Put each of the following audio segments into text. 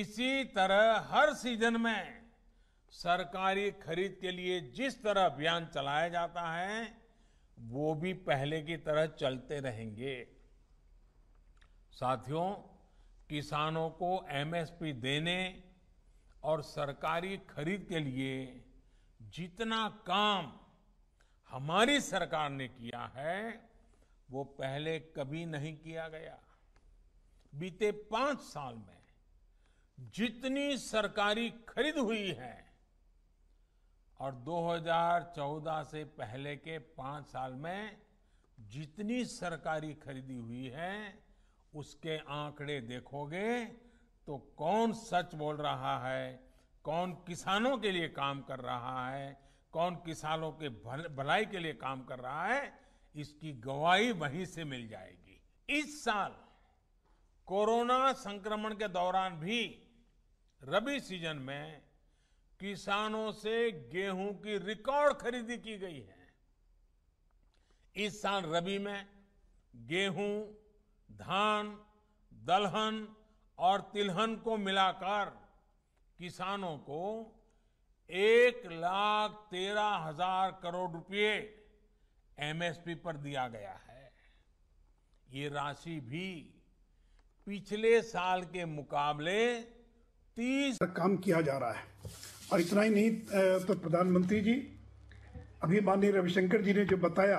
इसी तरह हर सीजन में सरकारी खरीद के लिए जिस तरह अभियान चलाया जाता है वो भी पहले की तरह चलते रहेंगे साथियों किसानों को एमएसपी देने और सरकारी खरीद के लिए जितना काम हमारी सरकार ने किया है वो पहले कभी नहीं किया गया बीते पांच साल में जितनी सरकारी खरीद हुई है और 2014 से पहले के पांच साल में जितनी सरकारी खरीदी हुई है उसके आंकड़े देखोगे तो कौन सच बोल रहा है कौन किसानों के लिए काम कर रहा है कौन किसानों के भलाई के लिए काम कर रहा है इसकी गवाही वहीं से मिल जाएगी इस साल कोरोना संक्रमण के दौरान भी रबी सीजन में किसानों से गेहूं की रिकॉर्ड खरीदी की गई है इस साल रबी में गेहूं धान दलहन और तिलहन को मिलाकर किसानों को एक लाख तेरह हजार करोड़ रुपए एमएसपी पर दिया गया है ये राशि भी पिछले साल के मुकाबले तीस काम किया जा रहा है और इतना ही नहीं तो प्रधानमंत्री जी अभी माननीय रविशंकर जी ने जो बताया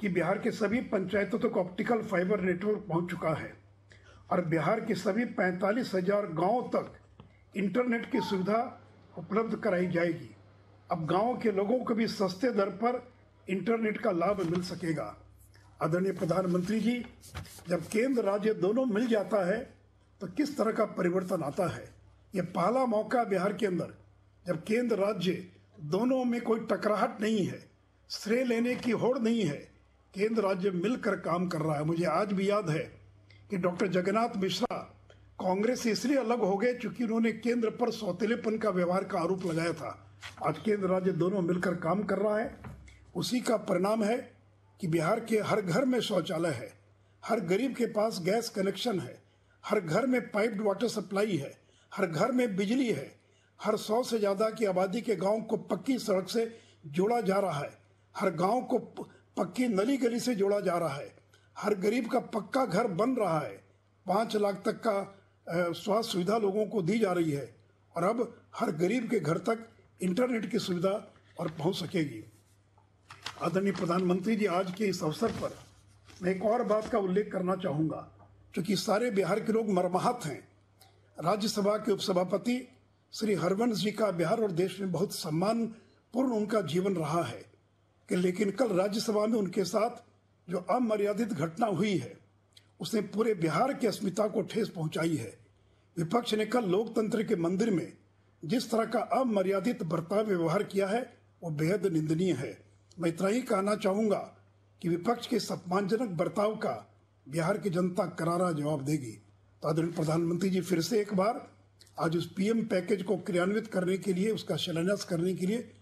कि बिहार के सभी पंचायतों तक तो ऑप्टिकल फाइबर नेटवर्क पहुंच चुका है और बिहार के सभी पैंतालीस हजार गाँव तक इंटरनेट की सुविधा उपलब्ध कराई जाएगी अब गाँव के लोगों को भी सस्ते दर पर इंटरनेट का लाभ मिल सकेगा आदरणीय प्रधानमंत्री जी जब केंद्र राज्य दोनों मिल जाता है तो किस तरह का परिवर्तन आता है ये पहला मौका बिहार के अंदर जब केंद्र राज्य दोनों में कोई टकराहट नहीं है श्रेय लेने की होड़ नहीं है केंद्र राज्य मिलकर काम कर रहा है मुझे आज भी याद है कि डॉक्टर जगन्नाथ मिश्रा कांग्रेस से इसलिए अलग हो गए चूंकि उन्होंने केंद्र पर सौतेलेपन का व्यवहार का आरोप लगाया था आज केंद्र राज्य दोनों मिलकर काम कर रहा है उसी का परिणाम है कि बिहार के हर घर में शौचालय है हर गरीब के पास गैस कनेक्शन है हर घर में पाइप्ड वाटर सप्लाई है हर घर में बिजली है हर सौ से ज़्यादा की आबादी के गांव को पक्की सड़क से जोड़ा जा रहा है हर गांव को पक्की नली गली से जोड़ा जा रहा है हर गरीब का पक्का घर बन रहा है पाँच लाख तक का स्वास्थ्य सुविधा लोगों को दी जा रही है और अब हर गरीब के घर तक इंटरनेट की सुविधा और पहुंच सकेगी आदरणीय प्रधानमंत्री जी आज के इस अवसर पर मैं एक और बात का उल्लेख करना चाहूँगा क्योंकि सारे बिहार के लोग मरमाहत हैं राज्यसभा के उपसभापति श्री हरवंश जी का बिहार और देश में बहुत सम्मान पूर्ण उनका जीवन रहा है कि लेकिन कल राज्यसभा में उनके साथ जो अमर्यादित घटना हुई है उसने पूरे बिहार की अस्मिता को ठेस पहुंचाई है विपक्ष ने कल लोकतंत्र के मंदिर में जिस तरह का अमर्यादित बर्ताव व्यवहार किया है वो बेहद निंदनीय है मैं इतना ही कहना चाहूंगा कि विपक्ष के सम्मानजनक बर्ताव का बिहार की जनता करारा जवाब देगी तो आदरणीय प्रधानमंत्री जी फिर से एक बार आज उस पीएम पैकेज को क्रियान्वित करने के लिए उसका शिलान्यास करने के लिए